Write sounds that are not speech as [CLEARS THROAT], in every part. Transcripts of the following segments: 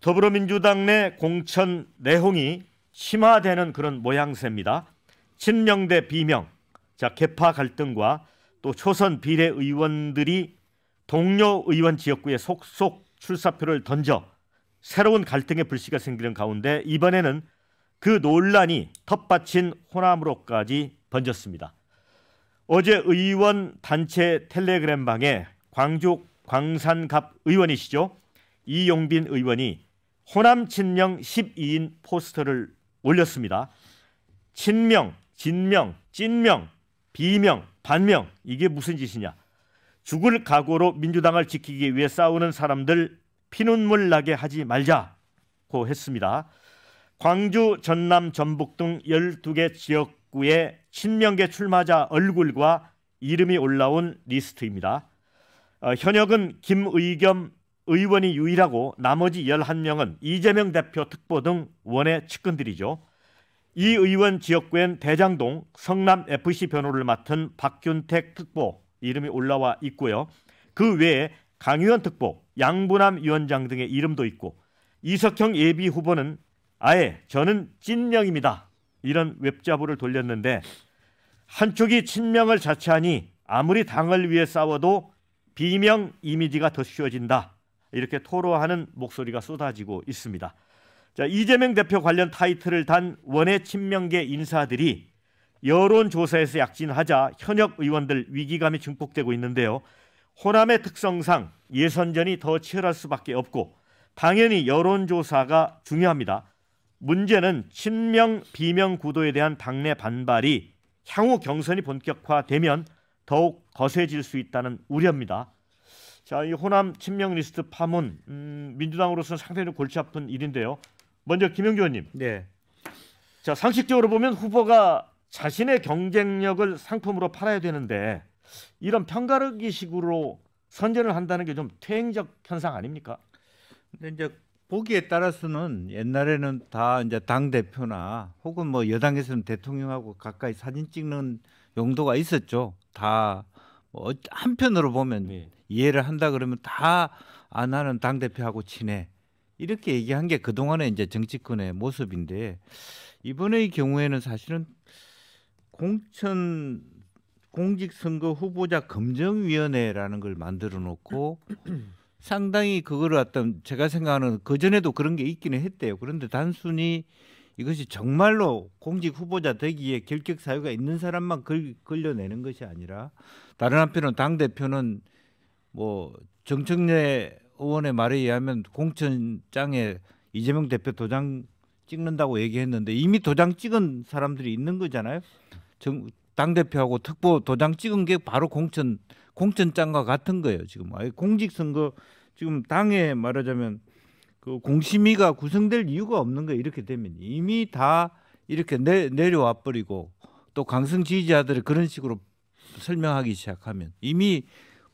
더불어민주당 내 공천 내홍이 심화되는 그런 모양새입니다. 친명 대 비명, 자 개파 갈등과 또 초선 비례 의원들이 동료 의원 지역구에 속속 출사표를 던져 새로운 갈등의 불씨가 생기는 가운데 이번에는 그 논란이 텃밭인 호남으로까지 번졌습니다. 어제 의원 단체 텔레그램 방에 광주 광산갑 의원이시죠 이용빈 의원이 호남 친명 12인 포스터를 올렸습니다. 친명, 진명, 찐명, 비명, 반명 이게 무슨 짓이냐? 죽을 각오로 민주당을 지키기 위해 싸우는 사람들 피눈물 나게 하지 말자고 했습니다. 광주, 전남, 전북 등 12개 지역구에 친명계 출마자 얼굴과 이름이 올라온 리스트입니다. 어, 현역은 김의겸, 의원이 유일하고 나머지 11명은 이재명 대표 특보 등 원외 측근들이죠. 이 의원 지역구엔 대장동 성남 FC 변호를 맡은 박균택 특보 이름이 올라와 있고요. 그 외에 강유현 특보, 양부남 위원장 등의 이름도 있고 이석형 예비 후보는 아예 저는 찐명입니다. 이런 웹자부를 돌렸는데 한쪽이 친명을 자처하니 아무리 당을 위해 싸워도 비명 이미지가 더 씌워진다. 이렇게 토로하는 목소리가 쏟아지고 있습니다. 자, 이재명 대표 관련 타이틀을 단 원외 친명계 인사들이 여론 조사에서 약진하자 현역 의원들 위기감이 증폭되고 있는데요. 호남의 특성상 예선전이 더 치열할 수밖에 없고 당연히 여론 조사가 중요합니다. 문제는 친명 비명 구도에 대한 당내 반발이 향후 경선이 본격화되면 더욱 거세질 수 있다는 우려입니다. 자, 이 호남 친명 리스트 파문 음, 민주당으로서는 상당히 골치 아픈 일인데요. 먼저 김영규 의원님. 네. 자, 상식적으로 보면 후보가 자신의 경쟁력을 상품으로 팔아야 되는데 이런 편가르기식으로 선전을 한다는 게 좀 퇴행적 현상 아닙니까? 근데 이제 보기에 따라서는 옛날에는 다 이제 당 대표나 혹은 뭐 여당에서는 대통령하고 가까이 사진 찍는 용도가 있었죠. 다뭐 한편으로 보면 예. 이해를 한다 그러면 다 아, 나는 당 대표하고 친해 이렇게 얘기한 게 그동안의 이제 정치권의 모습인데 이번의 경우에는 사실은 공천 공직선거 후보자 검정위원회라는걸 만들어 놓고 [CLEARS THROAT] 상당히 그거를 어떤 제가 생각하는 그 전에도 그런 게 있기는 했대요. 그런데 단순히 이것이 정말로 공직 후보자 되기에 결격 사유가 있는 사람만 걸, 걸려내는 것이 아니라 다른 한편은 당 대표는 뭐 정청래 의원의 말에 의하면 공천장에 이재명 대표 도장 찍는다고 얘기했는데 이미 도장 찍은 사람들이 있는 거잖아요. 정, 당 대표하고 특보 도장 찍은 게 바로 공천 공천장과 같은 거예요. 지금 공직 선거 지금 당에 말하자면 그 공심위가 구성될 이유가 없는 거예요. 이렇게 되면 이미 다 이렇게 내, 내려와 버리고 또 강성 지지자들을 그런 식으로 설명하기 시작하면 이미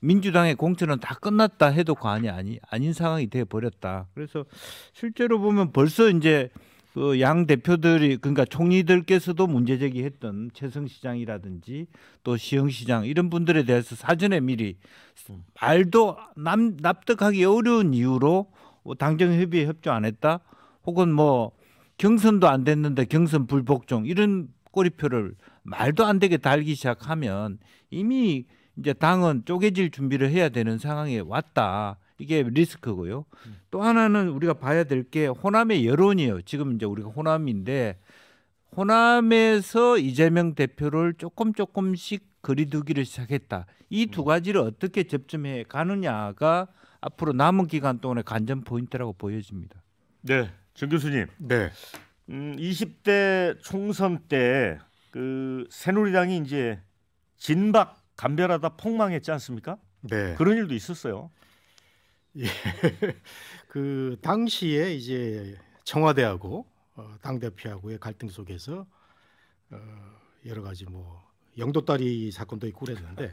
민주당의 공천은 다 끝났다 해도 과언이 그 아니 아닌 상황이 돼 버렸다. 그래서 실제로 보면 벌써 이제 그양 대표들이 그러니까 총리들께서도 문제 제기했던 최성 시장이라든지 또 시흥 시장 이런 분들에 대해서 사전에 미리 음. 말도 남, 납득하기 어려운 이유로 뭐 당정 협의에 협조 안 했다 혹은 뭐 경선도 안 됐는데 경선 불복종 이런 꼬리표를 말도 안 되게 달기 시작하면 이미 이제 당은 쪼개질 준비를 해야 되는 상황에 왔다. 이게 리스크고요. 또 하나는 우리가 봐야 될 게 호남의 여론이에요. 지금 이제 우리가 호남인데 호남에서 이재명 대표를 조금 조금씩 거리두기를 시작했다. 이두 음. 가지를 어떻게 접점해 가느냐가 앞으로 남은 기간 동안의 관전 포인트라고 보여집니다. 네, 정 교수님. 네. 음, 20대 총선 때 그 새누리당이 이제 진박 간별하다 폭망했지 않습니까? 네. 그런 일도 있었어요. 예. [LAUGHS] 그 당시에 이제 청와대하고 어, 당 대표하고의 갈등 속에서 어, 여러 가지 뭐 영도다리 사건도 있고 그랬는데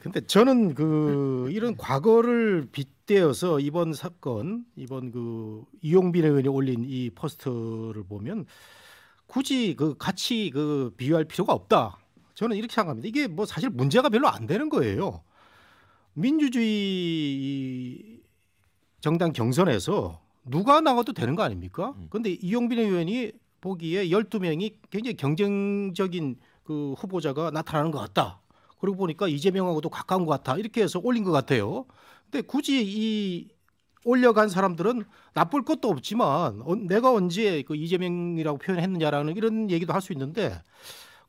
근데 저는 그 이런 과거를 빗대어서 이번 사건 이번 그 이용빈 의원이 올린 이포스터를 보면 굳이 그 같이 그 비유할 필요가 없다 저는 이렇게 생각합니다 이게 뭐 사실 문제가 별로 안 되는 거예요 민주주의 정당 경선에서 누가 나가도 되는 거 아닙니까 음. 근데 이용빈 의원이 보기에 1 2 명이 굉장히 경쟁적인 그 후보자가 나타나는 것 같다. 그러고 보니까 이재명하고도 가까운 것 같아. 이렇게 해서 올린 것 같아요. 근데 굳이 이 올려간 사람들은 나쁠 것도 없지만 내가 언제 그 이재명이라고 표현했느냐라는 이런 얘기도 할 수 있는데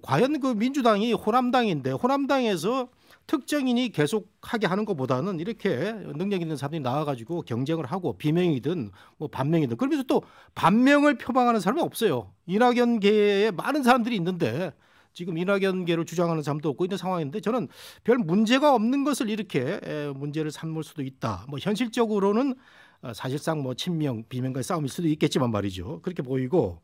과연 그 민주당이 호남당인데 호남당에서 특정인이 계속하게 하는 것보다는 이렇게 능력 있는 사람들이 나와가지고 경쟁을 하고 비명이든 뭐 반명이든 그러면서 또 반명을 표방하는 사람은 없어요. 이낙연계에 많은 사람들이 있는데 지금 인하견계를 주장하는 사람도 없고 있는 상황인데 저는 별 문제가 없는 것을 이렇게 문제를 삼을 수도 있다. 뭐 현실적으로는 어, 사실상 뭐 친명 비명과의 싸움일 수도 있겠지만 말이죠. 그렇게 보이고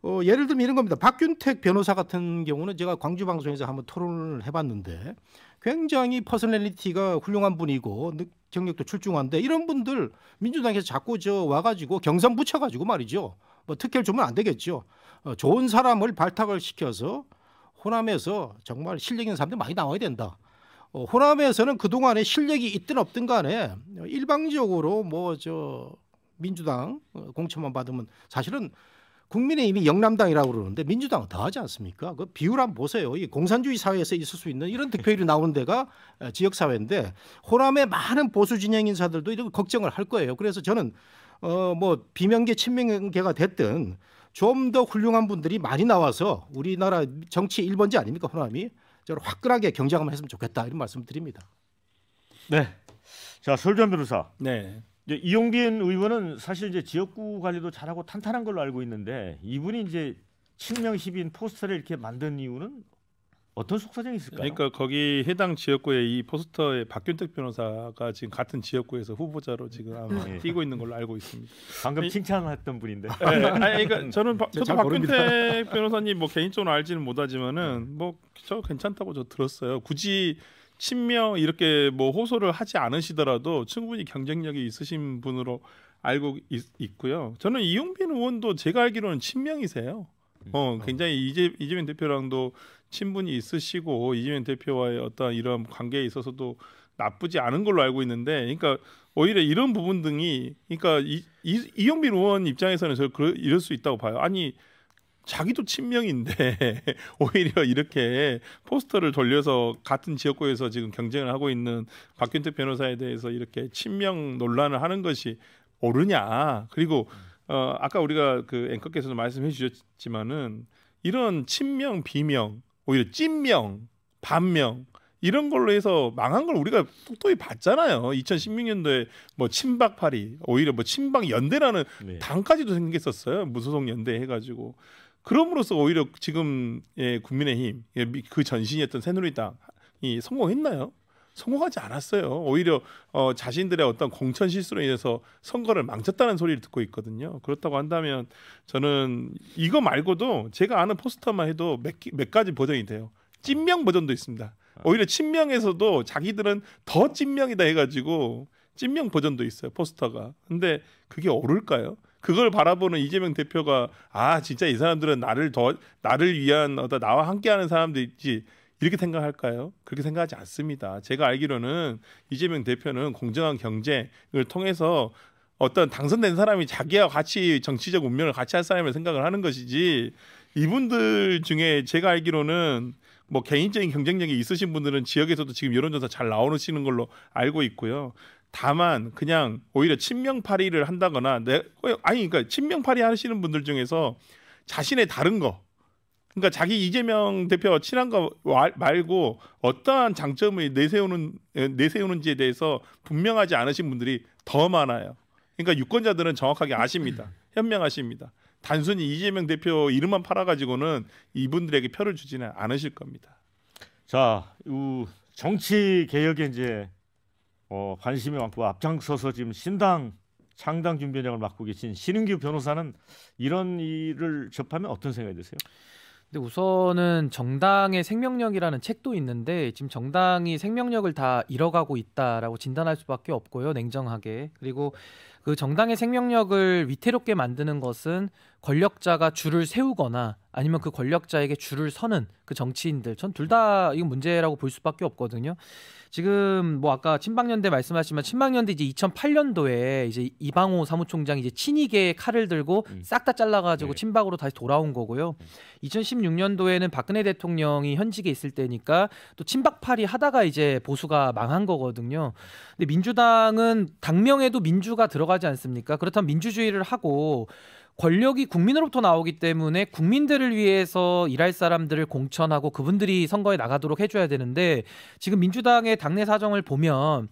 어, 예를 들면 이런 겁니다. 박균택 변호사 같은 경우는 제가 광주 방송에서 한번 토론을 해봤는데 굉장히 퍼스널리티가 훌륭한 분이고 경력도 출중한데 이런 분들 민주당에서 자꾸 저 와가지고 경선 붙여가지고 말이죠. 뭐 특혜를 주면 안 되겠죠. 어, 좋은 사람을 발탁을 시켜서 호남에서 정말 실력 있는 사람들 이 많이 나와야 된다. 어, 호남에서는 그동안에 실력이 있든 없든 간에 일방적으로 뭐 저 민주당 어, 공천만 받으면 사실은 국민의 이 영남당이라고 그러는데 민주당은 더 하지 않습니까? 그 비율 한번 보세요. 이 공산주의 사회에서 있을 수 있는 이런 득표율이 나오는 데가 어, 지역 사회인데 호남의 많은 보수 진영 인사들도 이런 걱정을 할 거예요. 그래서 저는 어뭐 비명계 친명계가 됐든 좀더 훌륭한 분들이 많이 나와서 우리나라 정치 1번지 아닙니까 호남이 저를 화끈하게 경쟁을 했으면 좋겠다 이런 말씀드립니다. 네. 자 설전 변호사. 네. 이제 이용빈 의원은 사실 이제 지역구 관리도 잘하고 탄탄한 걸로 알고 있는데 이분이 이제 친명 시인 포스터를 이렇게 만든 이유는 어떤 속사정이 있을까요? 그러니까 거기 해당 지역구에 이 포스터에 박균택 변호사가 지금 같은 지역구에서 후보자로 지금 아마 네. 뛰고 있는 걸로 알고 있습니다. 방금 칭찬했던 분인데. 네, 아니, 그러니까 음. 저는 바, 저도 박균택 변호사님 뭐 개인적으로 알지는 못하지만은 네. 뭐저 괜찮다고 저 들었어요. 굳이 친명 이렇게 뭐 호소를 하지 않으시더라도 충분히 경쟁력이 있으신 분으로 알고 있, 있고요. 저는 이용빈 의원도 제가 알기로는 친명이세요. 음. 어, 굉장히 어. 이재, 이재명 대표랑도 친분이 있으시고 이재명 대표와의 어떤 이런 관계에 있어서도 나쁘지 않은 걸로 알고 있는데, 그러니까 오히려 이런 부분 등이, 그러니까 이, 이, 이영빈 의원 입장에서는 저 그럴, 이럴 수 있다고 봐요. 아니 자기도 친명인데 [LAUGHS] 오히려 이렇게 포스터를 돌려서 같은 지역구에서 지금 경쟁을 하고 있는 박균태 변호사에 대해서 이렇게 친명 논란을 하는 것이 옳으냐 그리고 어 아까 우리가 그 앵커께서도 말씀해 주셨지만은 이런 친명 비명 오히려 찐명, 반명 이런 걸로 해서 망한 걸 우리가 똑똑히 봤잖아요. 2016년도에 뭐 친박파리, 오히려 뭐 친박 연대라는 네. 당까지도 생겼었어요. 무소속 연대 해가지고. 그럼으로써 오히려 지금 예, 국민의힘 예, 그 전신이었던 새누리당이 성공했나요? 성공하지 않았어요. 오히려 어, 자신들의 어떤 공천 실수로 인해서 선거를 망쳤다는 소리를 듣고 있거든요. 그렇다고 한다면 저는 이거 말고도 제가 아는 포스터만 해도 몇, 몇 가지 버전이 돼요. 찐명 버전도 있습니다. 오히려 친명에서도 자기들은 더 찐명이다 해가지고 찐명 버전도 있어요 포스터가. 근데 그게 오를까요? 그걸 바라보는 이재명 대표가 아 진짜 이 사람들은 나를 더 나를 위한 어떤 나와 함께하는 사람들이지 이렇게 생각할까요? 그렇게 생각하지 않습니다. 제가 알기로는 이재명 대표는 공정한 경쟁을 통해서 어떤 당선된 사람이 자기와 같이 정치적 운명을 같이 할 사람을 생각을 하는 것이지 이분들 중에 제가 알기로는 뭐 개인적인 경쟁력이 있으신 분들은 지역에서도 지금 여론조사 잘 나오시는 걸로 알고 있고요. 다만 그냥 오히려 친명파리를 한다거나 내 아니 그러니까 친명파리 하시는 분들 중에서 자신의 다른 거 그러니까 자기 이재명 대표와 친한가 말고 어떠한 장점을 내세우는 내세우는지에 대해서 분명하지 않으신 분들이 더 많아요. 그러니까 유권자들은 정확하게 아십니다. 현명하십니다. 단순히 이재명 대표 이름만 팔아가지고는 이분들에게 표를 주지는 않으실 겁니다. 자, 정치 개혁에 이제 어, 관심이 많고 앞장서서 지금 신당 창당 준비장을 맡고 계신 신은규 변호사는 이런 일을 접하면 어떤 생각이 드세요? 근데 우선은 정당의 생명력이라는 책도 있는데 지금 정당이 생명력을 다 잃어가고 있다라고 진단할 수밖에 없고요 냉정하게 그리고 그 정당의 생명력을 위태롭게 만드는 것은 권력자가 줄을 세우거나 아니면 그 권력자에게 줄을 서는 그 정치인들 전 둘 다 이건 문제라고 볼 수밖에 없거든요. 지금 뭐 아까 친박연대 말씀하시지만 친박연대 이제 2008년도에 이제 이방호 사무총장이 제 친이계의 칼을 들고 음. 싹다 잘라가지고 예. 친박으로 다시 돌아온 거고요. 2016년도에는 음. 박근혜 대통령이 현직에 있을 때니까 또 친박팔이 하다가 이제 보수가 망한 거거든요. 근데 민주당은 당명에도 민주가 들어가지 않습니까? 그렇다면 민주주의를 하고 권력이 국민으로부터 나오기 때문에 국민들을 위해서 일할 사람들을 공천하고 그분들이 선거에 나가도록 해줘야 되는데 지금 민주당의 당내 사정을 보면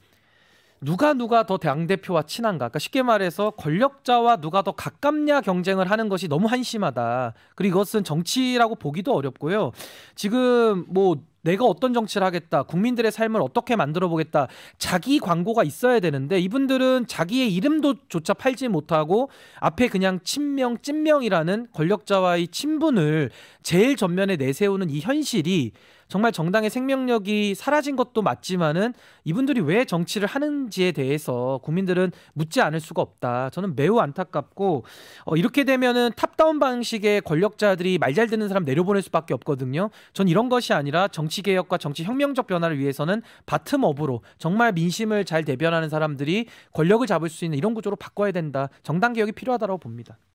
누가 누가 더 당대표와 친한가. 그러니까 쉽게 말해서 권력자와 누가 더 가깝냐 경쟁을 하는 것이 너무 한심하다. 그리고 이것은 정치라고 보기도 어렵고요. 지금 뭐 내가 어떤 정치를 하겠다, 국민들의 삶을 어떻게 만들어 보겠다, 자기 광고가 있어야 되는데 이분들은 자기의 이름도 조차 팔지 못하고 앞에 그냥 친명, 찐명이라는 권력자와의 친분을 제일 전면에 내세우는 이 현실이 정말 정당의 생명력이 사라진 것도 맞지만은 이분들이 왜 정치를 하는지에 대해서 국민들은 묻지 않을 수가 없다. 저는 매우 안타깝고 어, 이렇게 되면은 탑다운 방식의 권력자들이 말 잘 듣는 사람 내려보낼 수밖에 없거든요. 전 이런 것이 아니라 정치 정치 개혁과 정치 혁명적 변화를 위해서는 바텀업으로 정말 민심을 잘 대변하는 사람들이 권력을 잡을 수 있는 이런 구조로 바꿔야 된다. 정당 개혁이 필요하다고 봅니다.